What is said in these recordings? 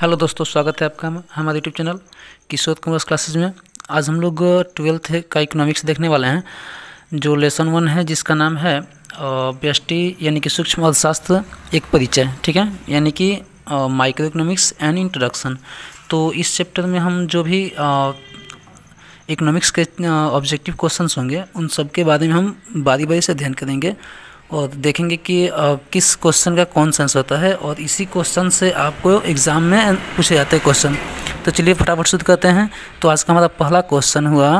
hello दोस्तों स्वागत है आपका हमारे YouTube channel Kishore commerce classes में आज हम लोग ट्वेल्थ का इकोनॉमिक्स देखने वाले हैं जो लेसन वन है जिसका नाम है व्यष्टि यानी कि सूक्ष्म अर्थशास्त्र एक परिचय ठीक है यानी कि माइक्रो इकोनॉमिक्स एंड इंट्रोडक्शन तो इस चैप्टर में हम जो भी इकोनॉमिक्स के ऑब्जेक्टिव क्वेश्चन होंगे उन सब के बारे में हम बारी बारी से अध्ययन करेंगे और देखेंगे कि किस क्वेश्चन का कौन सेंस होता है और इसी क्वेश्चन से आपको एग्ज़ाम में पूछे जाते हैं क्वेश्चन तो चलिए फटाफट शुरू करते हैं तो आज का हमारा पहला क्वेश्चन हुआ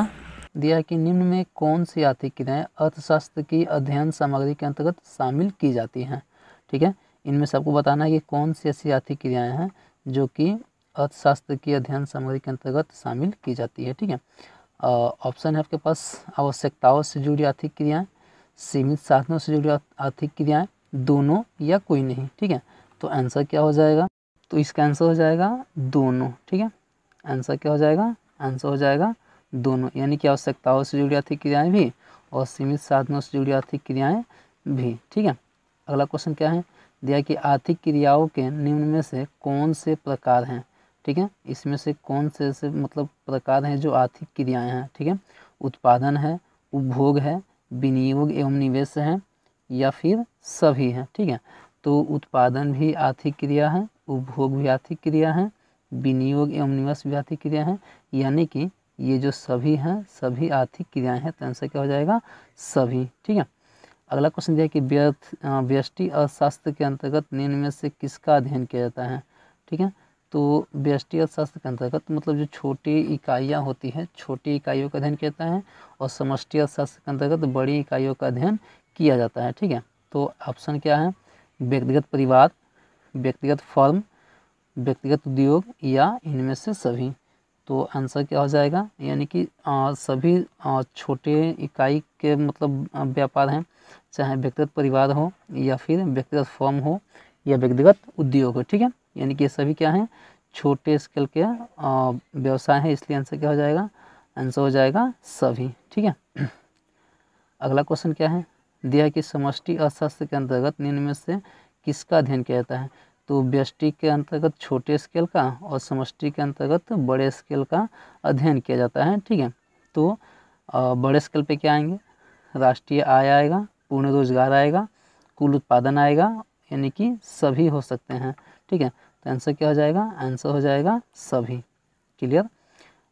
दिया कि निम्न में कौन सी आर्थिक क्रियाएँ अर्थशास्त्र की अध्ययन सामग्री के अंतर्गत शामिल की जाती हैं ठीक है इनमें से आपको बताना है कि कौन सी ऐसी आर्थिक क्रियाएँ हैं जो कि अर्थशास्त्र की अध्ययन सामग्री के अंतर्गत शामिल की जाती है ठीक है ऑप्शन है आपके पास आवश्यकताओं से जुड़ी आर्थिक क्रियाएँ सीमित साधनों से जुड़ी आर्थिक क्रियाएं दोनों या कोई नहीं ठीक है तो आंसर क्या हो जाएगा तो इसका आंसर हो जाएगा दोनों ठीक है आंसर क्या हो जाएगा आंसर हो जाएगा दोनों यानी कि आवश्यकताओं से जुड़ी आर्थिक क्रियाएँ भी और सीमित साधनों से जुड़ी आर्थिक क्रियाएँ भी ठीक है अगला क्वेश्चन क्या है दिया कि आर्थिक क्रियाओं के निम्न में से कौन से प्रकार हैं ठीक है इसमें से कौन से ऐसे मतलब प्रकार हैं जो आर्थिक क्रियाएं हैं ठीक है उत्पादन है उपभोग है विनियोग एवं निवेश है या फिर सभी हैं ठीक है तो उत्पादन भी आर्थिक क्रिया है उपभोग भी आर्थिक क्रिया है विनियोग एवं निवेश भी आर्थिक क्रिया है यानी कि ये जो सभी हैं सभी आर्थिक क्रियाएं हैं तो आंसर क्या हो जाएगा सभी ठीक है अगला क्वेश्चन दिया कि व्यर्थ व्यष्टि अर्थशास्त्र के अंतर्गत निम्न में से किसका अध्ययन किया जाता है ठीक है तो व्यष्टि अर्थशास्त्र के अंतर्गत मतलब जो छोटी इकाइयाँ होती हैं छोटी इकाइयों का अध्ययन कहता है और समष्टि अर्थशास्त्र के अंतर्गत बड़ी इकाइयों का अध्ययन किया जाता है ठीक है तो ऑप्शन क्या है व्यक्तिगत परिवार व्यक्तिगत फर्म व्यक्तिगत उद्योग या इनमें से सभी तो आंसर क्या हो जाएगा यानी कि आ, सभी आ, छोटे इकाई के मतलब व्यापार हैं चाहे व्यक्तिगत परिवार हो या फिर व्यक्तिगत फॉर्म हो या व्यक्तिगत उद्योग हो ठीक है यानी कि ये सभी क्या हैं छोटे स्केल के व्यवसाय हैं इसलिए आंसर क्या हो जाएगा आंसर हो जाएगा सभी ठीक है अगला क्वेश्चन क्या है दिया कि समष्टि अर्थशास्त्र के अंतर्गत निम्न में से किसका अध्ययन किया जाता है तो व्यष्टि के अंतर्गत छोटे स्केल का और समष्टि के अंतर्गत बड़े स्केल का अध्ययन किया जाता है ठीक है तो बड़े स्केल पे क्या आएंगे राष्ट्रीय आय आएगा पूर्ण रोजगार आएगा कुल उत्पादन आएगा यानी कि सभी हो सकते हैं ठीक है तो आंसर क्या हो जाएगा आंसर हो जाएगा सभी क्लियर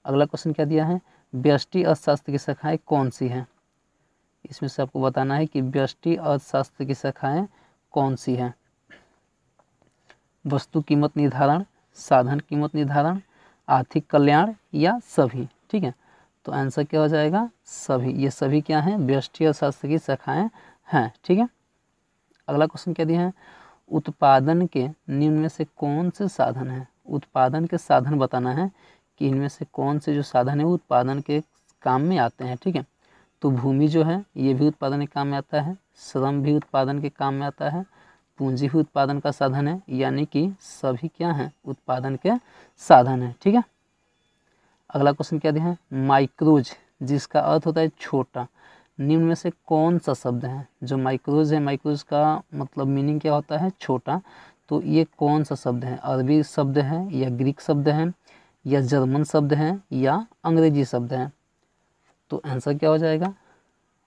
अगला क्वेश्चन क्या दिया है व्यष्टि अर्थशास्त्र की शाखाएँ कौन सी हैं इसमें से आपको बताना है कि व्यष्टि अर्थशास्त्र की शाखाएँ कौन सी हैं वस्तु कीमत निर्धारण साधन कीमत निर्धारण आर्थिक कल्याण या सभी ठीक है तो आंसर क्या हो जाएगा सभी ये सभी क्या हैं व्यष्टि अर्थशास्त्र की शाखाएँ हैं ठीक है अगला क्वेश्चन क्या दिया है उत्पादन के निम्न में से कौन से साधन है उत्पादन के साधन बताना है कि इनमें से कौन से जो साधन है वो उत्पादन के काम में आते हैं ठीक है तो भूमि जो है ये भी उत्पादन के काम में आता है श्रम भी उत्पादन के काम में आता है पूंजी भी उत्पादन का साधन है यानी कि सभी क्या हैं उत्पादन के साधन है ठीक है अगला क्वेश्चन क्या दिया है माइक्रोज जिसका अर्थ होता है छोटा निम्न में से कौन सा शब्द है जो माइक्रोज है माइक्रोज का मतलब मीनिंग क्या होता है छोटा तो ये कौन सा शब्द है अरबी शब्द है या ग्रीक शब्द है या जर्मन शब्द है या अंग्रेजी शब्द है तो आंसर क्या हो जाएगा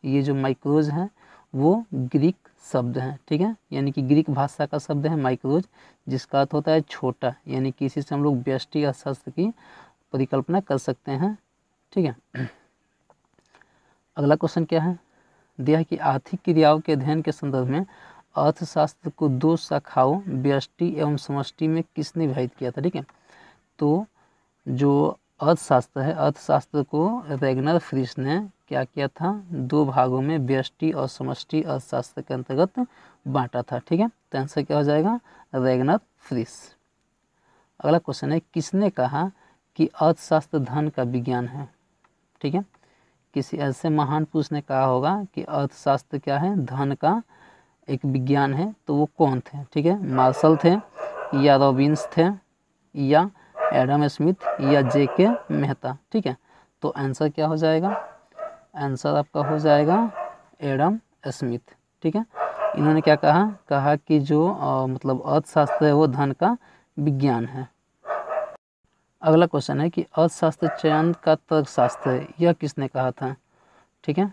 ये जो माइक्रोज हैं वो ग्रीक शब्द हैं ठीक है यानी कि ग्रीक भाषा का शब्द है माइक्रोज जिसका अर्थ होता है छोटा यानी कि इसी से हम लोग व्यष्टि अर्थशास्त्र की परिकल्पना कर सकते हैं ठीक है अगला क्वेश्चन क्या है दिया है कि आर्थिक क्रियाओं के अध्ययन के संदर्भ में अर्थशास्त्र को दो शाखाओं व्यष्टि एवं समष्टि में किसने विभाजित किया था ठीक है तो जो अर्थशास्त्र है अर्थशास्त्र को रेगनर फ्रिश ने क्या किया था दो भागों में व्यष्टि और समष्टि अर्थशास्त्र के अंतर्गत बांटा था ठीक है तो आंसर क्या हो जाएगा रेगनर फ्रिश अगला क्वेश्चन है किसने कहा कि अर्थशास्त्र धन का विज्ञान है ठीक है किसी ऐसे महान पुरुष ने कहा होगा कि अर्थशास्त्र क्या है धन का एक विज्ञान है तो वो कौन थे ठीक है मार्शल थे या रॉबिन्स थे या एडम स्मिथ या जे के मेहता ठीक है तो आंसर क्या हो जाएगा आंसर आपका हो जाएगा एडम स्मिथ ठीक है इन्होंने क्या कहा कहा कि जो आ, मतलब अर्थशास्त्र है वो धन का विज्ञान है अगला क्वेश्चन है कि अर्थशास्त्र चयन का तर्कशास्त्र यह किसने कहा था ठीक है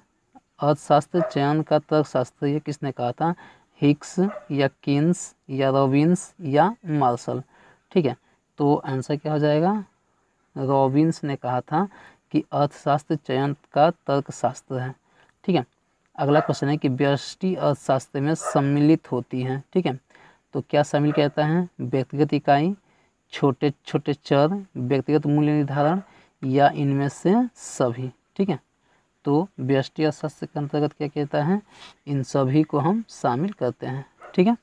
अर्थशास्त्र चयन का तर्कशास्त्र यह किसने कहा था हिक्स या किन्स या रॉबिन्स या मार्शल ठीक है तो आंसर क्या हो जाएगा रॉबिन्स ने कहा था कि अर्थशास्त्र चयन का तर्कशास्त्र है ठीक है अगला क्वेश्चन है कि व्यष्टि अर्थशास्त्र में सम्मिलित होती है ठीक है तो क्या शामिल कहता है व्यक्तिगत इकाई छोटे छोटे चर व्यक्तिगत मूल्य निर्धारण या इनमें से सभी ठीक है तो व्यष्टि अर्थशास्त्र के अंतर्गत क्या कहता है इन सभी को हम शामिल करते हैं ठीक है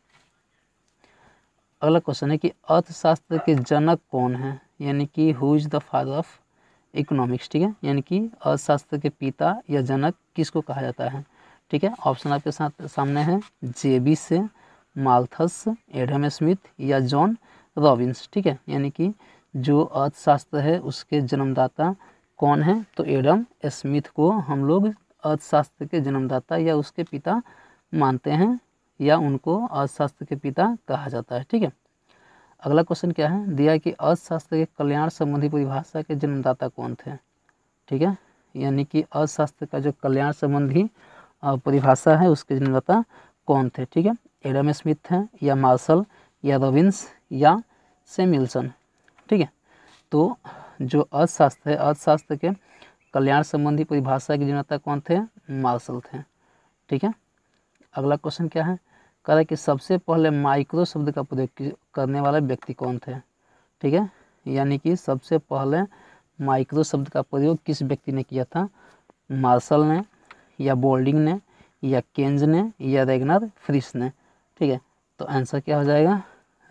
अगला क्वेश्चन है कि अर्थशास्त्र के जनक कौन है यानी कि who is the father of economics ठीक है यानी कि अर्थशास्त्र के पिता या जनक किसको कहा जाता है ठीक है ऑप्शन आपके साथ सामने है J B Say Malthus Adam Smith या जॉन रॉबिन्स ठीक है यानी कि जो अर्थशास्त्र है उसके जन्मदाता कौन है तो एडम स्मिथ को हम लोग अर्थशास्त्र के जन्मदाता या उसके पिता मानते हैं या उनको अर्थशास्त्र के पिता कहा जाता है ठीक है अगला क्वेश्चन क्या है दिया कि अर्थशास्त्र के कल्याण संबंधी परिभाषा के जन्मदाता कौन थे ठीक है यानी कि अर्थशास्त्र का जो कल्याण संबंधी परिभाषा है उसके जन्मदाता कौन थे ठीक है एडम स्मिथ हैं या मार्शल या रविंस या सेमिल्सन ठीक है तो जो अर्थशास्त्र है अर्थशास्त्र के कल्याण संबंधी परिभाषा के जनता कौन थे मार्शल थे ठीक है अगला क्वेश्चन क्या है कह रहा है कि सबसे पहले माइक्रो शब्द का प्रयोग करने वाला व्यक्ति कौन थे ठीक है यानी कि सबसे पहले माइक्रो शब्द का प्रयोग किस व्यक्ति ने किया था मार्शल ने या बोल्डिंग ने या केंज ने या रेगनर फ्रिश ने ठीक है तो आंसर क्या हो जाएगा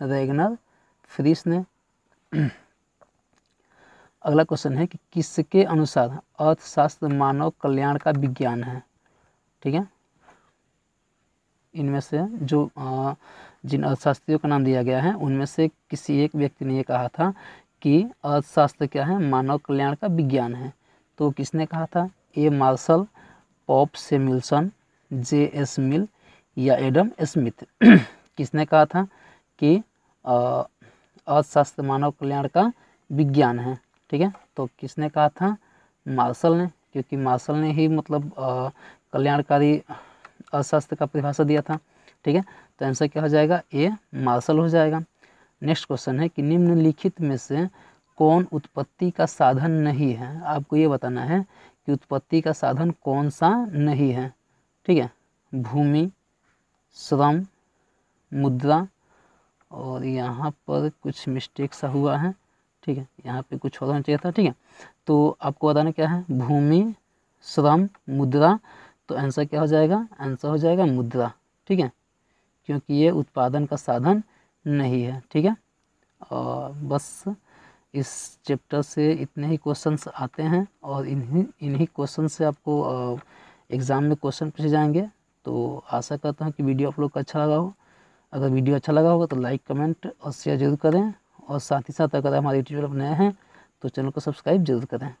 रेगनर फ्रिश ने अगला क्वेश्चन है कि किसके अनुसार अर्थशास्त्र मानव कल्याण का विज्ञान है ठीक है इनमें से जो आ, जिन अर्थशास्त्रियों का नाम दिया गया है उनमें से किसी एक व्यक्ति ने यह कहा था कि अर्थशास्त्र क्या है मानव कल्याण का विज्ञान है तो किसने कहा था A Marshall Paul Samuelson J S Mill या एडम स्मिथ किसने कहा था कि अर्थशास्त्र मानव कल्याण का विज्ञान है ठीक है तो किसने कहा था मार्शल ने क्योंकि मार्शल ने ही मतलब कल्याणकारी अर्थशास्त्र का परिभाषा दिया था ठीक है तो आंसर क्या हो जाएगा ए मार्शल हो जाएगा नेक्स्ट क्वेश्चन है कि निम्नलिखित में से कौन उत्पत्ति का साधन नहीं है आपको ये बताना है कि उत्पत्ति का साधन कौन सा नहीं है ठीक है भूमि श्रम मुद्रा और यहाँ पर कुछ मिस्टेक सा हुआ है ठीक है यहाँ पे कुछ और होना चाहिए था ठीक है तो आपको बताना क्या है भूमि श्रम मुद्रा तो आंसर क्या हो जाएगा आंसर हो जाएगा मुद्रा ठीक है क्योंकि ये उत्पादन का साधन नहीं है ठीक है और बस इस चैप्टर से इतने ही क्वेश्चंस आते हैं और इन्हीं इन्हीं क्वेश्चन से आपको एग्ज़ाम में क्वेश्चन पूछे जाएंगे तो आशा करता हूँ कि वीडियो आप लोग का अच्छा लगा हो अगर वीडियो अच्छा लगा होगा तो लाइक कमेंट और शेयर जरूर करें और साथ ही साथ अगर हमारे यूट्यूब चैनल नए हैं तो चैनल को सब्सक्राइब जरूर करें